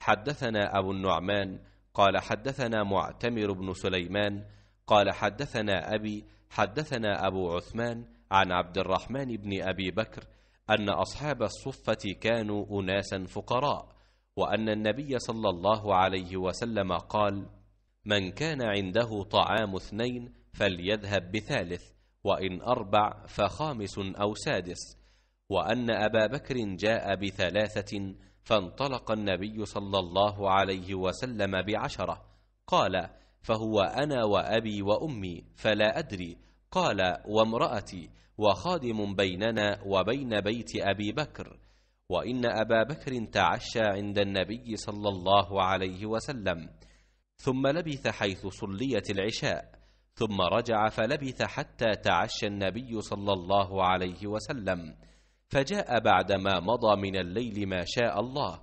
حدثنا أبو النعمان قال حدثنا معتمر بن سليمان قال حدثنا أبي حدثنا أبو عثمان عن عبد الرحمن بن أبي بكر أن أصحاب الصفة كانوا أناسا فقراء وأن النبي صلى الله عليه وسلم قال من كان عنده طعام اثنين فليذهب بثالث وإن أربع فخامس أو سادس وان ابا بكر جاء بثلاثه فانطلق النبي صلى الله عليه وسلم بعشره قال فهو انا وابي وامي فلا ادري قال وامراتي وخادم بيننا وبين بيت ابي بكر وان ابا بكر تعشى عند النبي صلى الله عليه وسلم ثم لبث حيث صليت العشاء ثم رجع فلبث حتى تعشى النبي صلى الله عليه وسلم فجاء بعدما مضى من الليل ما شاء الله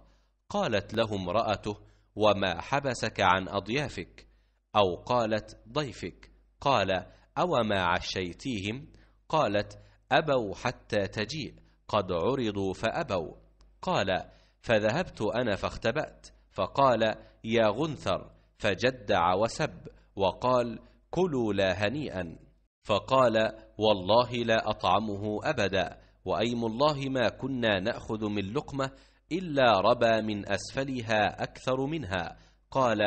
قالت له امرأته وما حبسك عن أضيافك أو قالت ضيفك قال أوما عشيتيهم قالت أبوا حتى تجيء قد عرضوا فأبوا قال فذهبت أنا فاختبأت فقال يا غنثر فجدع وسب وقال كلوا لا هنيئا فقال والله لا أطعمه أبدا وايم الله ما كنا ناخذ من لقمه الا ربى من اسفلها اكثر منها قال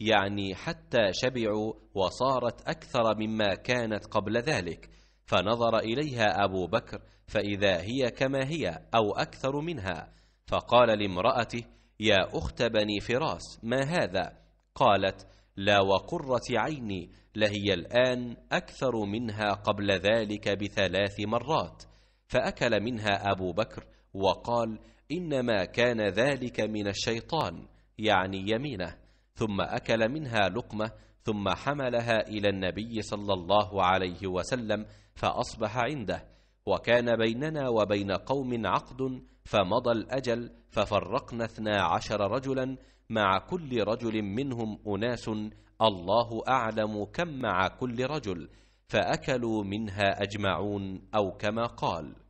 يعني حتى شبعوا وصارت اكثر مما كانت قبل ذلك فنظر اليها ابو بكر فاذا هي كما هي او اكثر منها فقال لامراته يا اخت بني فراس ما هذا قالت لا وقره عيني لهي الان اكثر منها قبل ذلك بثلاث مرات فأكل منها أبو بكر وقال إنما كان ذلك من الشيطان يعني يمينه ثم أكل منها لقمة ثم حملها إلى النبي صلى الله عليه وسلم فأصبح عنده وكان بيننا وبين قوم عقد فمضى الأجل ففرقنا اثنا عشر رجلا مع كل رجل منهم أناس الله أعلم كم مع كل رجل فأكلوا منها أجمعون أو كما قال